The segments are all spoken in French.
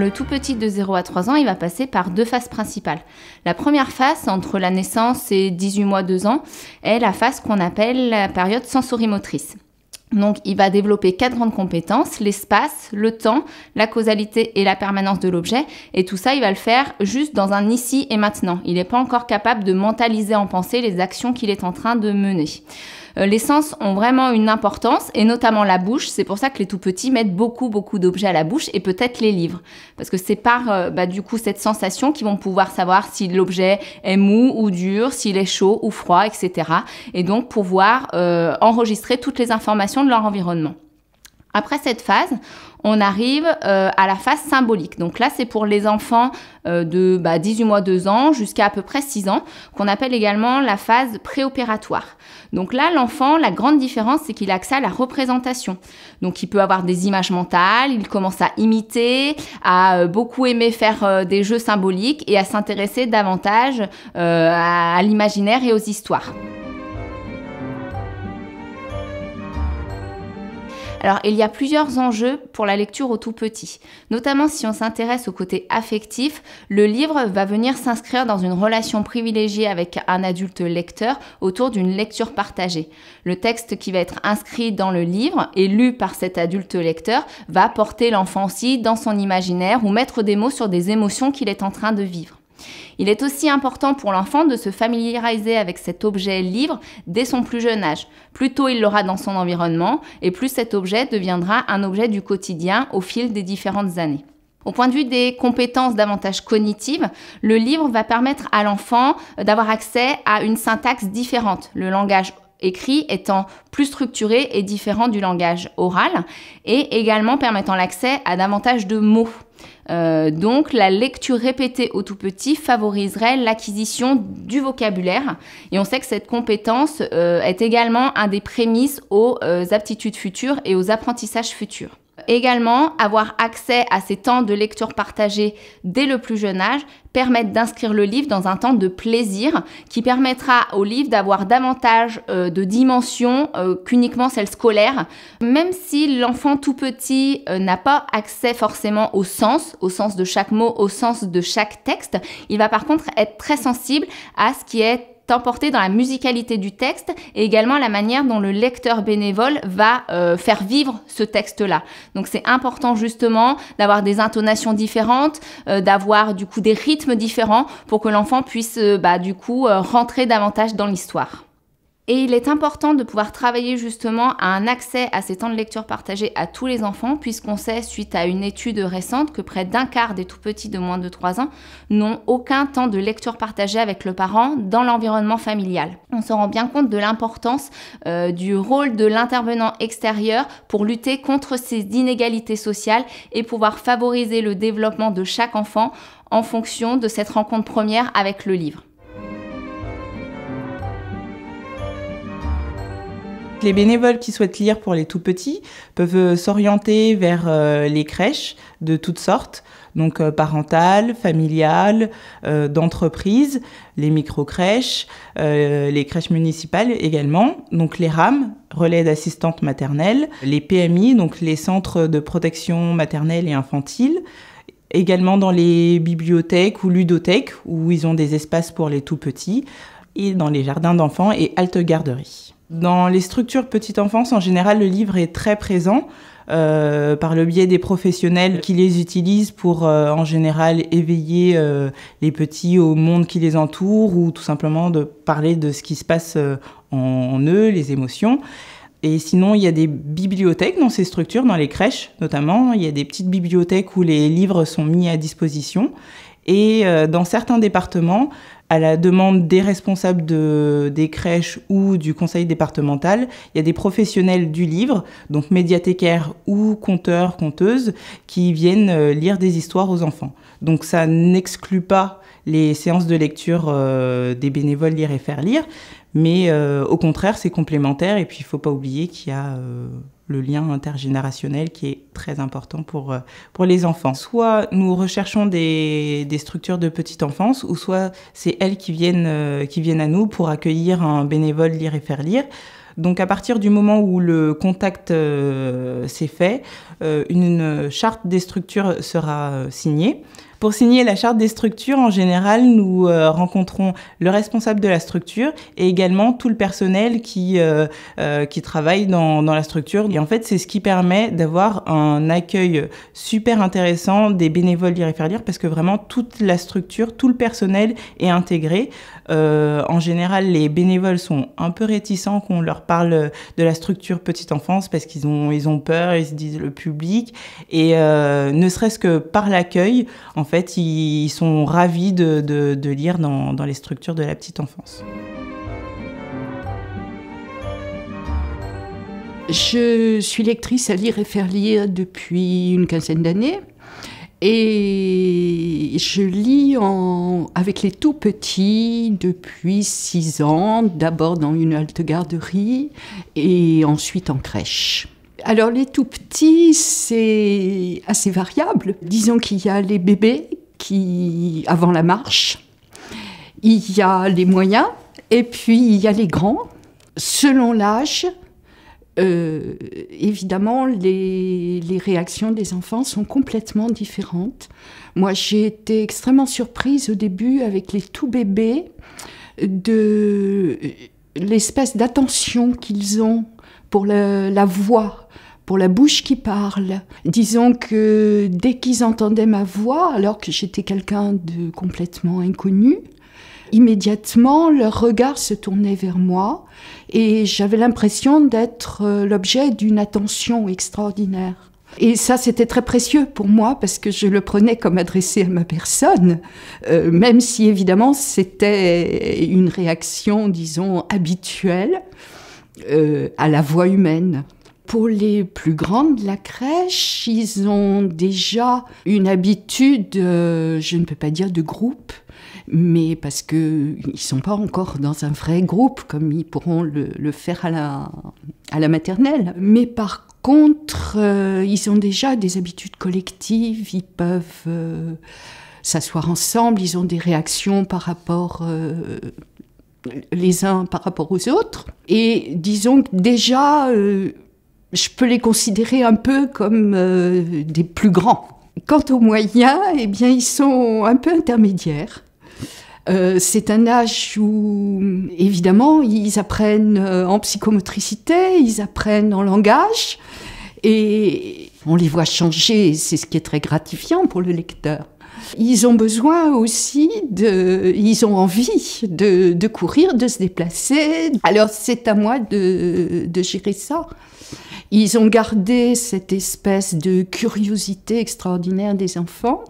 le tout petit de 0 à 3 ans, il va passer par deux phases principales. La première phase, entre la naissance et 18 mois, 2 ans, est la phase qu'on appelle la période sensorimotrice. Donc, il va développer quatre grandes compétences, l'espace, le temps, la causalité et la permanence de l'objet. Et tout ça, il va le faire juste dans un ici et maintenant. Il n'est pas encore capable de mentaliser en pensée les actions qu'il est en train de mener. Euh, les sens ont vraiment une importance, et notamment la bouche. C'est pour ça que les tout petits mettent beaucoup, beaucoup d'objets à la bouche, et peut-être les livres. Parce que c'est par, euh, bah, du coup, cette sensation qu'ils vont pouvoir savoir si l'objet est mou ou dur, s'il est chaud ou froid, etc. Et donc pouvoir euh, enregistrer toutes les informations de leur environnement. Après cette phase, on arrive euh, à la phase symbolique. Donc là, c'est pour les enfants euh, de 18 bah, mois, 2 ans jusqu'à à peu près 6 ans, qu'on appelle également la phase préopératoire. Donc là, l'enfant, la grande différence, c'est qu'il a accès à la représentation. Donc il peut avoir des images mentales, il commence à imiter, à euh, beaucoup aimer faire des jeux symboliques et à s'intéresser davantage à l'imaginaire et aux histoires. Alors, il y a plusieurs enjeux pour la lecture au tout petit. Notamment si on s'intéresse au côté affectif, le livre va venir s'inscrire dans une relation privilégiée avec un adulte lecteur autour d'une lecture partagée. Le texte qui va être inscrit dans le livre et lu par cet adulte lecteur va porter l'enfant aussi dans son imaginaire ou mettre des mots sur des émotions qu'il est en train de vivre. Il est aussi important pour l'enfant de se familiariser avec cet objet livre dès son plus jeune âge. Plus tôt il l'aura dans son environnement, et plus cet objet deviendra un objet du quotidien au fil des différentes années. Au point de vue des compétences davantage cognitives, le livre va permettre à l'enfant d'avoir accès à une syntaxe différente. Le langage écrit étant plus structuré et différent du langage oral et également permettant l'accès à davantage de mots. Euh, donc la lecture répétée au tout petit favoriserait l'acquisition du vocabulaire et on sait que cette compétence euh, est également un des prémices aux euh, aptitudes futures et aux apprentissages futurs. Également, avoir accès à ces temps de lecture partagée dès le plus jeune âge permettent d'inscrire le livre dans un temps de plaisir qui permettra au livre d'avoir davantage euh, de dimensions euh, qu'uniquement celle scolaire. Même si l'enfant tout petit euh, n'a pas accès forcément au sens, au sens de chaque mot, au sens de chaque texte, il va par contre être très sensible à ce qui est emporté dans la musicalité du texte et également la manière dont le lecteur bénévole va euh, faire vivre ce texte-là. Donc c'est important justement d'avoir des intonations différentes, euh, d'avoir du coup des rythmes différents pour que l'enfant puisse euh, bah, du coup rentrer davantage dans l'histoire. Et il est important de pouvoir travailler justement à un accès à ces temps de lecture partagés à tous les enfants, puisqu'on sait, suite à une étude récente, que près d'un quart des tout petits de moins de 3 ans n'ont aucun temps de lecture partagée avec le parent dans l'environnement familial. On se rend bien compte de l'importance euh, du rôle de l'intervenant extérieur pour lutter contre ces inégalités sociales et pouvoir favoriser le développement de chaque enfant en fonction de cette rencontre première avec le livre. Les bénévoles qui souhaitent lire pour les tout petits peuvent euh, s'orienter vers euh, les crèches de toutes sortes, donc euh, parentales, familiales, euh, d'entreprises, les micro-crèches, les crèches municipales également, donc les RAM, relais d'assistantes maternelles, les PMI, donc les centres de protection maternelle et infantile, également dans les bibliothèques ou ludothèques où ils ont des espaces pour les tout petits, et dans les jardins d'enfants et halte garderies. Dans les structures petite enfance, en général, le livre est très présent. Euh, par le biais des professionnels qui les utilisent pour euh, en général éveiller euh, les petits au monde qui les entoure ou tout simplement de parler de ce qui se passe en, eux, les émotions. Et sinon, il y a des bibliothèques dans ces structures, dans les crèches notamment. Il y a des petites bibliothèques où les livres sont mis à disposition. Et euh, dans certains départements, à la demande des responsables de, des crèches ou du conseil départemental, il y a des professionnels du livre, donc médiathécaires ou conteurs, conteuses, qui viennent euh, lire des histoires aux enfants. Donc ça n'exclut pas les séances de lecture euh, des bénévoles lire et faire lire, mais au contraire, c'est complémentaire. Et puis il ne faut pas oublier qu'il y a le lien intergénérationnel qui est très important pour, euh, pour les enfants. Soit nous recherchons des, des structures de petite enfance, ou soit c'est elles qui viennent, euh, qui viennent à nous pour accueillir un bénévole lire et faire lire. Donc à partir du moment où le contact euh, s'est fait, euh, une charte des structures sera euh, signée. Pour signer la charte des structures, en général, nous euh, rencontrons le responsable de la structure et également tout le personnel qui, qui travaille dans, la structure. Et en fait, c'est ce qui permet d'avoir un accueil super intéressant des bénévoles d'Irréferlire parce que vraiment toute la structure, tout le personnel est intégré. en général, les bénévoles sont un peu réticents qu'on leur parle de la structure petite enfance parce qu'ils ont, ils ont peur, ils se disent le plus et euh, ne serait-ce que par l'accueil, en fait, ils, sont ravis de, lire dans, les structures de la petite enfance. Je suis lectrice à lire et faire lire depuis une quinzaine d'années. Et je lis avec les tout petits depuis six ans, d'abord dans une halte garderie et ensuite en crèche. Alors les tout petits, c'est assez variable. Disons qu'il y a les bébés qui, avant la marche, il y a les moyens et puis il y a les grands. Selon l'âge, euh, évidemment, les, réactions des enfants sont complètement différentes. Moi, j'ai été extrêmement surprise au début avec les tout bébés de l'espèce d'attention qu'ils ont pour la voix pour la bouche qui parle. Disons que dès qu'ils entendaient ma voix, alors que j'étais quelqu'un de complètement inconnu, immédiatement leur regard se tournait vers moi et j'avais l'impression d'être euh, l'objet d'une attention extraordinaire. Et ça, c'était très précieux pour moi parce que je le prenais comme adressé à ma personne, euh, même si évidemment c'était une réaction, disons, habituelle euh, à la voix humaine. Pour les plus grandes de la crèche, ils ont déjà une habitude, euh, je ne peux pas dire de groupe, mais parce qu'ils ne sont pas encore dans un vrai groupe comme ils pourront le, faire à la, à la maternelle. Mais par contre, euh, ils ont déjà des habitudes collectives, ils peuvent euh, s'asseoir ensemble, ils ont des réactions par rapport les uns par rapport aux autres. Et disons que déjà, je peux les considérer un peu comme euh, des plus grands. Quant aux moyens, eh bien, ils sont un peu intermédiaires. Euh, c'est un âge où, évidemment, ils apprennent euh, en psychomotricité, ils apprennent en langage, et on les voit changer, c'est ce qui est très gratifiant pour le lecteur. Ils ont besoin aussi de, ils ont envie de, courir, de se déplacer. Alors c'est à moi de, gérer ça. Ils ont gardé cette espèce de curiosité extraordinaire des enfants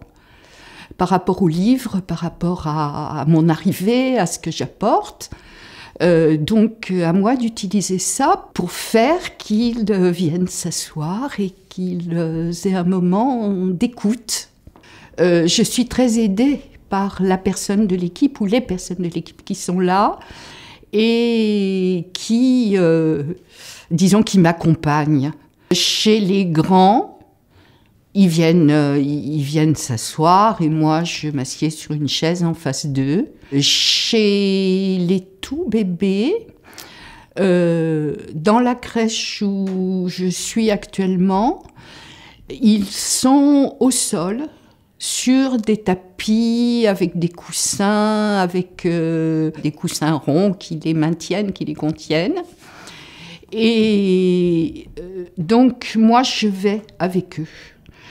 par rapport au livre, par rapport à, mon arrivée, à ce que j'apporte. Euh, donc à moi d'utiliser ça pour faire qu'ils viennent s'asseoir et qu'ils aient un moment d'écoute euh, je suis très aidée par la personne de l'équipe ou les personnes de l'équipe qui sont là et qui, euh, disons, qui m'accompagnent. Chez les grands, ils viennent, euh, ils viennent s'asseoir et moi, je m'assieds sur une chaise en face d'eux. Chez les tout bébés, dans la crèche où je suis actuellement, ils sont au sol, sur des tapis avec des coussins, avec euh, des coussins ronds qui les maintiennent, qui les contiennent. Et euh, donc moi je vais avec eux.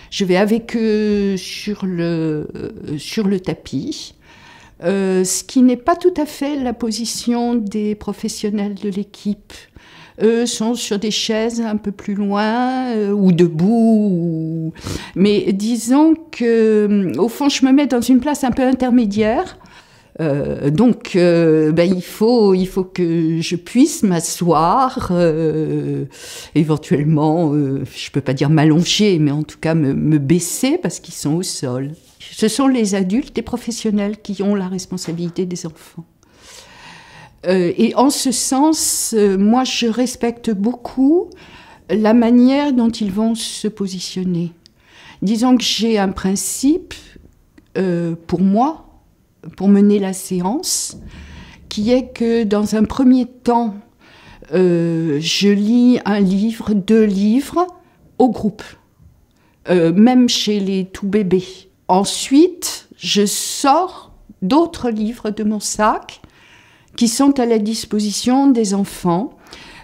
Je vais avec eux sur le, euh, sur le tapis. ce qui n'est pas tout à fait la position des professionnels de l'équipe. Eux sont sur des chaises un peu plus loin euh, ou debout. Mais disons que, euh, au fond, je me mets dans une place un peu intermédiaire. Euh, donc, ben, il, faut, il faut que je puisse m'asseoir, éventuellement, je ne peux pas dire m'allonger, mais en tout cas me baisser parce qu'ils sont au sol. Ce sont les adultes et professionnels qui ont la responsabilité des enfants. Euh, et en ce sens, euh, moi, je respecte beaucoup la manière dont ils vont se positionner. Disons que j'ai un principe euh, pour moi, pour mener la séance, qui est que dans un premier temps, je lis un livre, deux livres au groupe, même chez les tout bébés. Ensuite, je sors d'autres livres de mon sac qui sont à la disposition des enfants.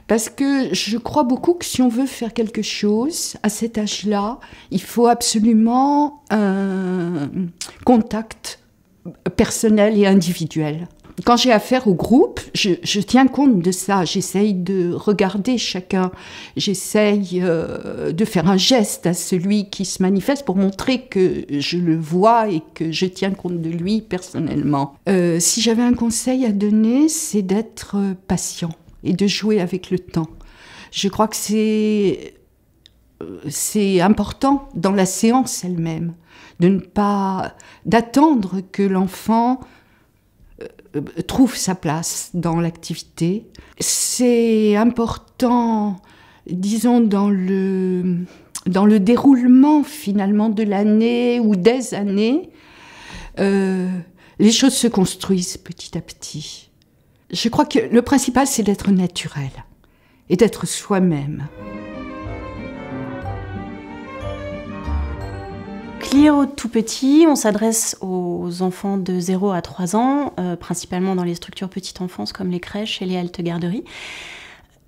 Parce que je crois beaucoup que si on veut faire quelque chose à cet âge-là, il faut absolument un contact personnel et individuel quand j'ai affaire au groupe, je, tiens compte de ça. J'essaye de regarder chacun. J'essaye euh, de faire un geste à celui qui se manifeste pour montrer que je le vois et que je tiens compte de lui personnellement. Euh, si j'avais un conseil à donner, c'est d'être euh, patient et de jouer avec le temps. Je crois que c'est c'est important dans la séance elle-même de ne pas d'attendre que l'enfant euh, trouve sa place dans l'activité. C'est important, disons, dans le, dans le déroulement finalement de l'année ou des années. Euh, les choses se construisent petit à petit. Je crois que le principal, c'est d'être naturel et d'être soi-même. Lire aux tout petit, on s'adresse aux enfants de 0 à 3 ans, euh, principalement dans les structures petite enfance comme les crèches et les haltes garderies.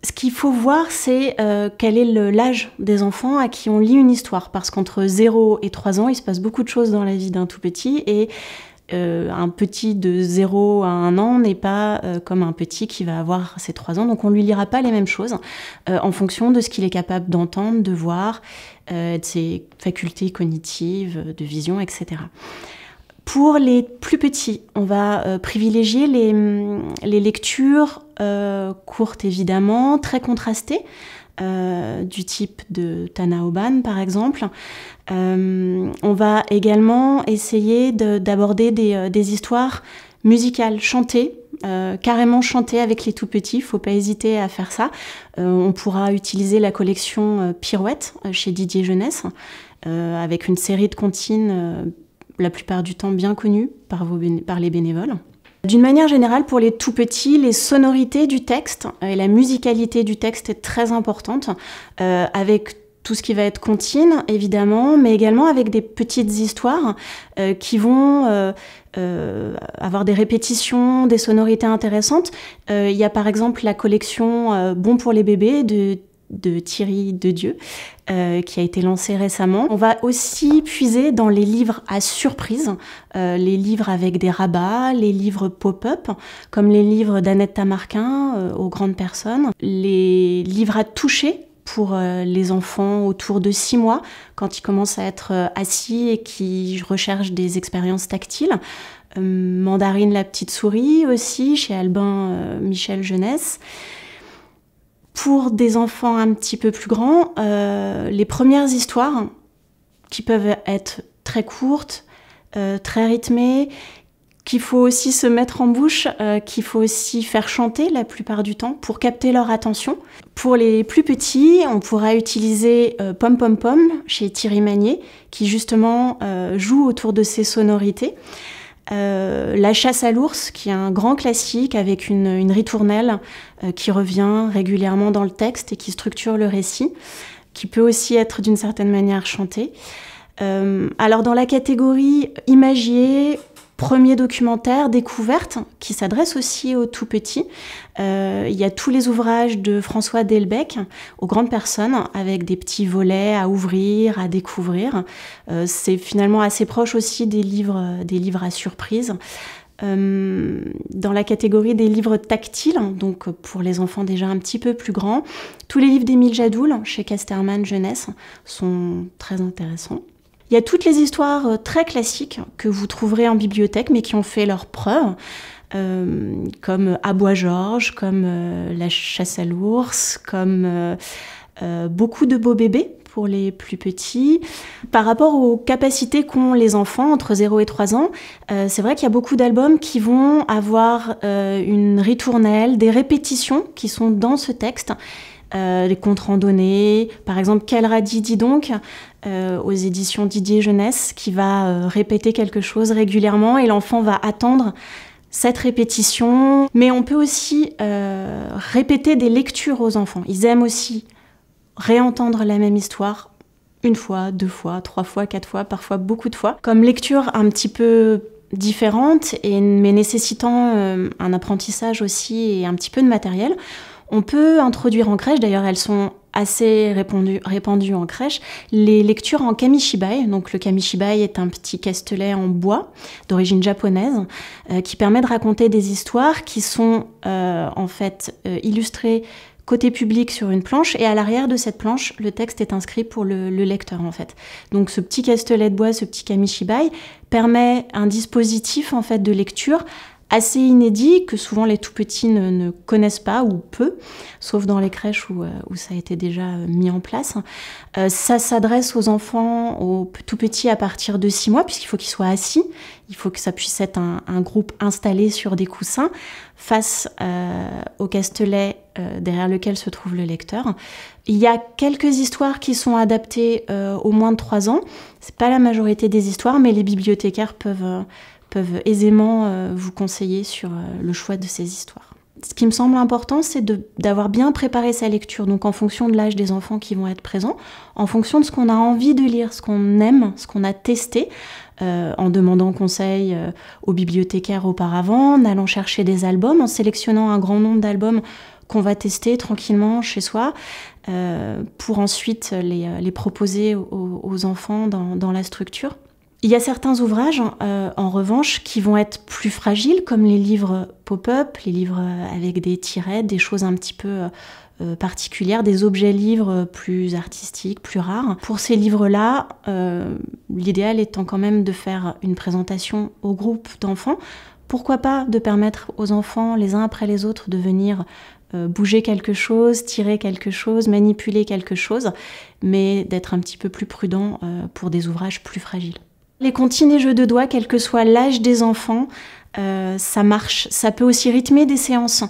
Ce qu'il faut voir, c'est euh, quel est l'âge des enfants à qui on lit une histoire, parce qu'entre 0 et 3 ans, il se passe beaucoup de choses dans la vie d'un tout petit, et euh, un petit de 0 à 1 an n'est pas comme un petit qui va avoir ses 3 ans, donc on ne lui lira pas les mêmes choses en fonction de ce qu'il est capable d'entendre, de voir euh, de ses facultés cognitives, de vision, etc. Pour les plus petits, on va euh, privilégier les, mm, lectures euh, courtes évidemment, très contrastées, du type de Tana Oban, par exemple. on va également essayer d'aborder des, histoires musicales chantées euh, carrément chanter avec les tout petits, faut pas hésiter à faire ça. Euh, on pourra utiliser la collection euh, Pirouette chez Didier Jeunesse, avec une série de comptines la plupart du temps bien connues par, par les bénévoles. D'une manière générale, pour les tout petits, les sonorités du texte et la musicalité du texte est très importante, avec tout ce qui va être comptine, évidemment, mais également avec des petites histoires euh, qui vont euh, euh, avoir des répétitions, des sonorités intéressantes. Il y a par exemple la collection Bon pour les bébés de de Thierry de Dieu, qui a été lancée récemment. On va aussi puiser dans les livres à surprise, les livres avec des rabats, les livres pop-up, comme les livres d'Annette Tamarquin aux grandes personnes, les livres à toucher pour euh, les enfants autour de 6 mois, quand ils commencent à être euh, assis et qui recherchent des expériences tactiles. Euh, Mandarine la petite souris aussi, chez Albin Michel Jeunesse. Pour des enfants un petit peu plus grands, les premières histoires, qui peuvent être très courtes, très rythmées, qu'il faut aussi se mettre en bouche, euh, qu'il faut aussi faire chanter la plupart du temps pour capter leur attention. Pour les plus petits, on pourra utiliser euh, Pom Pom Pom chez Thierry Magnier, qui justement euh, joue autour de ces sonorités. la chasse à l'ours, qui est un grand classique avec une, ritournelle qui revient régulièrement dans le texte et qui structure le récit, qui peut aussi être d'une certaine manière chantée. alors dans la catégorie imagier, Premier documentaire découverte qui s'adresse aussi aux tout petits. Euh, il y a tous les ouvrages de François Delbecq aux grandes personnes avec des petits volets à ouvrir, à découvrir. Euh, c'est finalement assez proche aussi des livres, des livres à surprise. Euh, dans la catégorie des livres tactiles, donc pour les enfants déjà un petit peu plus grands, tous les livres d'Émile Jadoul chez Casterman Jeunesse sont très intéressants. Il y a toutes les histoires euh, très classiques que vous trouverez en bibliothèque, mais qui ont fait leur preuve. Euh, comme Abois Georges, comme euh, La chasse à l'ours, comme beaucoup de beaux bébés pour les plus petits. Par rapport aux capacités qu'ont les enfants entre 0 et 3 ans, c'est vrai qu'il y a beaucoup d'albums qui vont avoir une ritournelle, des répétitions qui sont dans ce texte euh, les comptes randonnés, par exemple Quel radis dit donc euh, aux éditions Didier Jeunesse qui va euh, répéter quelque chose régulièrement et l'enfant va attendre cette répétition. Mais on peut aussi répéter des lectures aux enfants. Ils aiment aussi réentendre la même histoire une fois, deux fois, trois fois, quatre fois, parfois beaucoup de fois, comme lecture un petit peu différente, et, mais nécessitant un apprentissage aussi et un petit peu de matériel. On peut introduire en crèche, d'ailleurs elles sont assez répandues en crèche, les lectures en kamishibai. Donc le kamishibai est un petit castelet en bois d'origine japonaise euh, qui permet de raconter des histoires qui sont euh, en fait euh, illustrées côté public sur une planche et à l'arrière de cette planche, le texte est inscrit pour le, lecteur en fait. Donc ce petit castelet de bois, ce petit kamishibai permet un dispositif en fait de lecture assez inédit que souvent les tout petits ne, connaissent pas ou peu, sauf dans les crèches où, euh, ça a été déjà euh, mis en place. Euh, ça s'adresse aux enfants, aux tout petits à partir de 6 mois, puisqu'il faut qu'ils soient assis, il faut que ça puisse être un, groupe installé sur des coussins face au castelet derrière lequel se trouve le lecteur. Il y a quelques histoires qui sont adaptées au moins de 3 ans. C'est pas la majorité des histoires, mais les bibliothécaires peuvent peuvent aisément euh, vous conseiller sur euh, le choix de ces histoires. Ce qui me semble important, c'est d'avoir bien préparé sa lecture, donc en fonction de l'âge des enfants qui vont être présents, en fonction de ce qu'on a envie de lire, ce qu'on aime, ce qu'on a testé, euh, en demandant conseil aux bibliothécaires auparavant, en allant chercher des albums, en sélectionnant un grand nombre d'albums qu'on va tester tranquillement chez soi pour ensuite les, proposer aux, enfants dans, dans, la structure. Il y a certains ouvrages, euh, en revanche, qui vont être plus fragiles, comme les livres pop-up, les livres avec des tirets, des choses un petit peu euh, euh, particulières, des objets livres plus artistiques, plus rares. Pour ces livres-là, l'idéal étant quand même de faire une présentation au groupe d'enfants. Pourquoi pas de permettre aux enfants, les uns après les autres, de venir bouger quelque chose, tirer quelque chose, manipuler quelque chose, mais d'être un petit peu plus prudent pour des ouvrages plus fragiles. Les comptines et jeux de doigts, quel que soit l'âge des enfants, euh, ça marche. Ça peut aussi rythmer des séances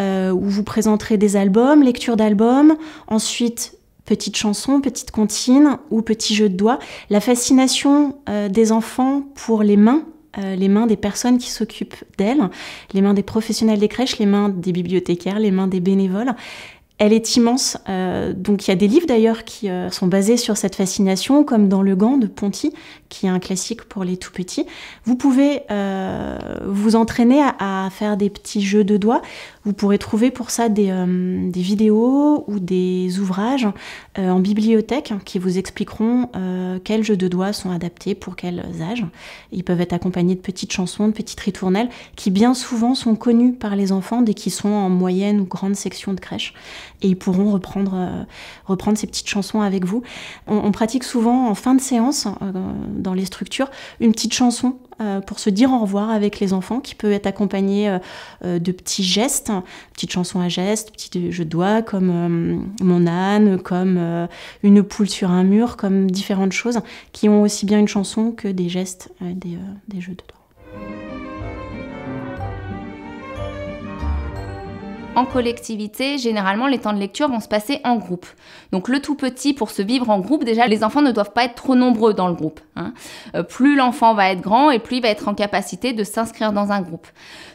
euh, où vous présenterez des albums, lecture d'albums, ensuite petite chanson, petite comptine ou petit jeux de doigts. La fascination euh, des enfants pour les mains, les mains des personnes qui s'occupent d'elles, les mains des professionnels des crèches, les mains des bibliothécaires, les mains des bénévoles, elle est immense. donc il y a des livres d'ailleurs qui sont basés sur cette fascination, comme dans Le Gant de Ponty, qui est un classique pour les tout petits. Vous pouvez euh, vous entraîner à, faire des petits jeux de doigts. Vous pourrez trouver pour ça des, euh, vidéos ou des ouvrages euh, en bibliothèque qui vous expliqueront quels jeux de doigts sont adaptés pour quels âges. Ils peuvent être accompagnés de petites chansons, de petites ritournelles qui bien souvent sont connues par les enfants dès qu'ils sont en moyenne ou grande section de crèche. Et ils pourront reprendre, reprendre ces petites chansons avec vous. On, on pratique souvent en fin de séance dans les structures, une petite chanson euh, pour se dire au revoir avec les enfants, qui peut être accompagnée euh, euh, de petits gestes, petites chansons à gestes, petits jeux de doigts, comme mon âne, comme une poule sur un mur, comme différentes choses, qui ont aussi bien une chanson que des gestes, des, jeux de doigts. collectivité, généralement les temps de lecture vont se passer en groupe. Donc le tout petit, pour se vivre en groupe, déjà les enfants ne doivent pas être trop nombreux dans le groupe. Hein. Euh, plus l'enfant va être grand et plus il va être en capacité de s'inscrire dans un groupe.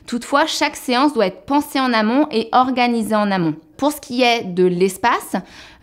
Toutefois, chaque séance doit être pensée en amont et organisée en amont. Pour ce qui est de l'espace,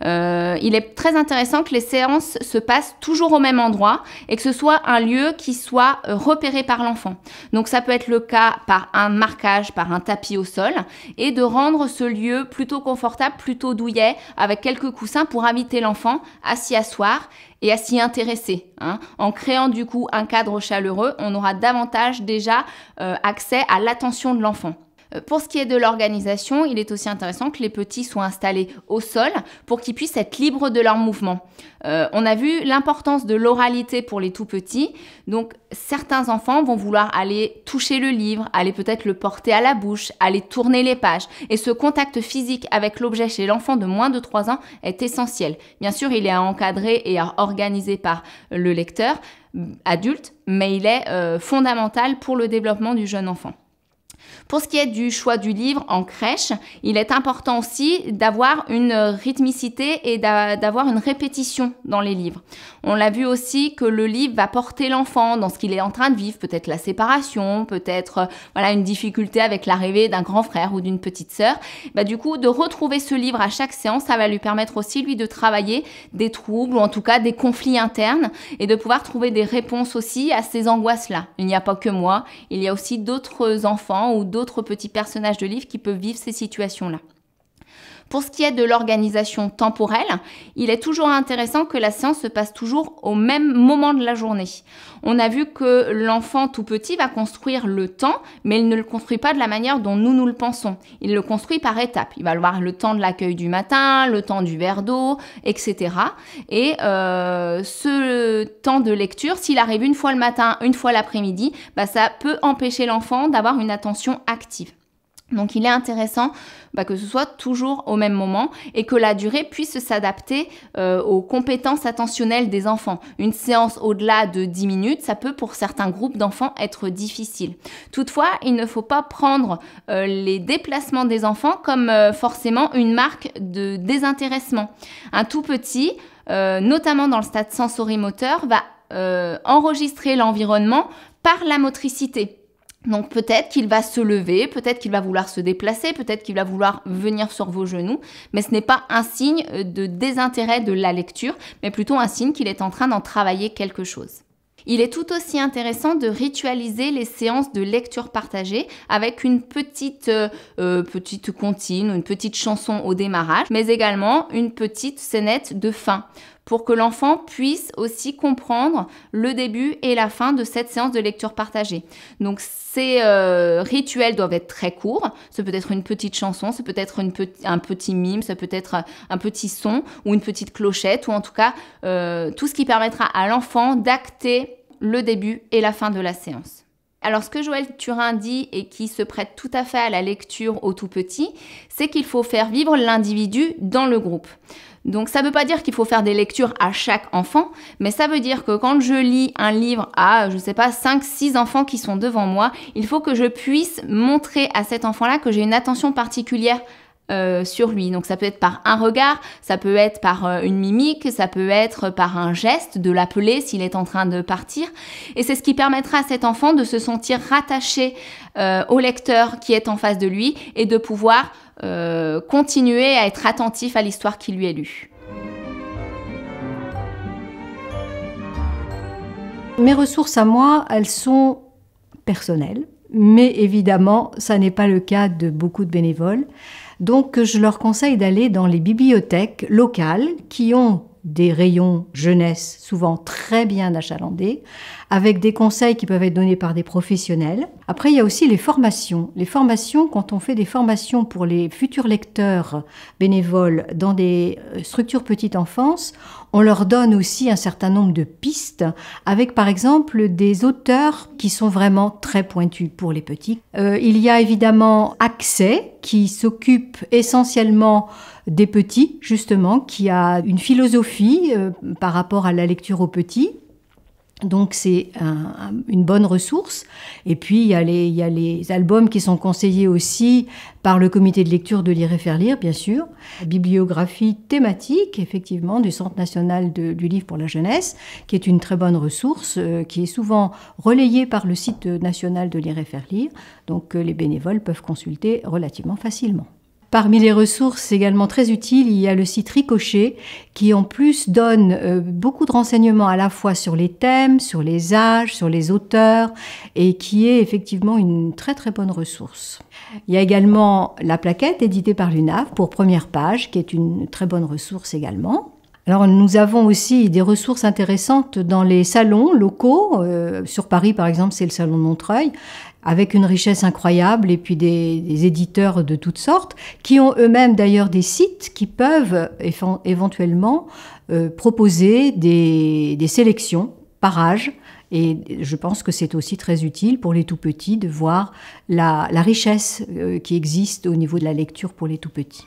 euh, il est très intéressant que les séances se passent toujours au même endroit et que ce soit un lieu qui soit euh, repéré par l'enfant. Donc ça peut être le cas par un marquage, par un tapis au sol et de rendre ce lieu plutôt confortable, plutôt douillet avec quelques coussins pour inviter l'enfant à s'y asseoir et à s'y intéresser. Hein. En créant du coup un cadre chaleureux, on aura davantage déjà euh, accès à l'attention de l'enfant. Euh, pour ce qui est de l'organisation, il est aussi intéressant que les petits soient installés au sol pour qu'ils puissent être libres de leur mouvement. Euh, on a vu l'importance de l'oralité pour les tout petits. Donc certains enfants vont vouloir aller toucher le livre, aller peut-être le porter à la bouche, aller tourner les pages. Et ce contact physique avec l'objet chez l'enfant de moins de 3 ans est essentiel. Bien sûr, il est à encadrer et à organiser par le lecteur mm, adulte, mais il est euh, fondamental pour le développement du jeune enfant. Pour ce qui est du choix du livre en crèche, il est important aussi d'avoir une rythmicité et d'avoir une répétition dans les livres. On l'a vu aussi que le livre va porter l'enfant dans ce qu'il est en train de vivre, peut-être la séparation, peut-être euh, voilà une difficulté avec l'arrivée d'un grand frère ou d'une petite sœur. Bah, du coup, de retrouver ce livre à chaque séance, ça va lui permettre aussi lui de travailler des troubles ou en tout cas des conflits internes et de pouvoir trouver des réponses aussi à ces angoisses-là. Il n'y a pas que moi, il y a aussi d'autres enfants ou d'autres d'autres petits personnages de livre qui peuvent vivre ces situations-là. Pour ce qui est de l'organisation temporelle, il est toujours intéressant que la séance se passe toujours au même moment de la journée. On a vu que l'enfant tout petit va construire le temps, mais il ne le construit pas de la manière dont nous nous le pensons. Il le construit par étapes. Il va avoir le temps de l'accueil du matin, le temps du verre d'eau, etc. Et euh, ce temps de lecture, s'il arrive une fois le matin, une fois l'après-midi, bah, ça peut empêcher l'enfant d'avoir une attention active. Donc il est intéressant bah, que ce soit toujours au même moment et que la durée puisse s'adapter euh, aux compétences attentionnelles des enfants. Une séance au-delà de 10 minutes, ça peut pour certains groupes d'enfants être difficile. Toutefois, il ne faut pas prendre euh, les déplacements des enfants comme euh, forcément une marque de désintéressement. Un tout petit, notamment dans le stade sensorimoteur, va enregistrer l'environnement par la motricité. Donc peut-être qu'il va se lever, peut-être qu'il va vouloir se déplacer, peut-être qu'il va vouloir venir sur vos genoux, mais ce n'est pas un signe euh, de désintérêt de la lecture, mais plutôt un signe qu'il est en train d'en travailler quelque chose. Il est tout aussi intéressant de ritualiser les séances de lecture partagée avec une petite, euh, euh, petite comptine, une petite chanson au démarrage, mais également une petite scénette de fin pour que l'enfant puisse aussi comprendre le début et la fin de cette séance de lecture partagée. Donc ces euh, rituels doivent être très courts, ce peut être une petite chanson, ce peut être un petit mime, ça peut être euh, un petit son ou une petite clochette ou en tout cas euh, tout ce qui permettra à l'enfant d'acter le début et la fin de la séance. Alors ce que Joël Turin dit et qui se prête tout à fait à la lecture au tout petit, c'est qu'il faut faire vivre l'individu dans le groupe. Donc ça ne veut pas dire qu'il faut faire des lectures à chaque enfant, mais ça veut dire que quand je lis un livre à, je ne sais pas, 5-6 enfants qui sont devant moi, il faut que je puisse montrer à cet enfant-là que j'ai une attention particulière euh, sur lui. Donc ça peut être par un regard, ça peut être par euh, une mimique, ça peut être par un geste, de l'appeler s'il est en train de partir. Et c'est ce qui permettra à cet enfant de se sentir rattaché euh, au lecteur qui est en face de lui et de pouvoir continuer à être attentif à l'histoire qui lui est lue. Mes ressources à moi, elles sont personnelles, mais évidemment, ça n'est pas le cas de beaucoup de bénévoles. Donc je leur conseille d'aller dans les bibliothèques locales qui ont des rayons jeunesse souvent très bien achalandés, avec des conseils qui peuvent être donnés par des professionnels. Après, il y a aussi les formations. Les formations, quand on fait des formations pour les futurs lecteurs bénévoles dans des euh, structures petite enfance, on leur donne aussi un certain nombre de pistes, avec par exemple des auteurs qui sont vraiment très pointus pour les petits. Euh, il y a évidemment Accès, qui s'occupe essentiellement des petits, justement, qui a une philosophie euh, par rapport à la lecture aux petits. Donc c'est une bonne ressource. Et puis il y, a les, albums qui sont conseillés aussi par le comité de lecture de Lire et faire lire, bien sûr. bibliographie thématique, effectivement, du Centre national du livre pour la jeunesse, qui est une très bonne ressource, euh, qui est souvent relayée par le site national de Lire et faire lire. Donc euh, les bénévoles peuvent consulter relativement facilement. Parmi les ressources également très utiles, il y a le site Ricochet qui en plus donne euh, beaucoup de renseignements à la fois sur les thèmes, sur les âges, sur les auteurs et qui est effectivement une très très bonne ressource. Il y a également la plaquette éditée par l'UNAF pour première page qui est une très bonne ressource également. Alors nous avons aussi des ressources intéressantes dans les salons locaux. Euh, sur Paris par exemple c'est le salon de Montreuil avec une richesse incroyable et puis des, éditeurs de toutes sortes qui ont eux-mêmes d'ailleurs des sites qui peuvent éventuellement euh, proposer des, sélections par âge et je pense que c'est aussi très utile pour les tout petits de voir la, la, richesse euh, qui existe au niveau de la lecture pour les tout petits.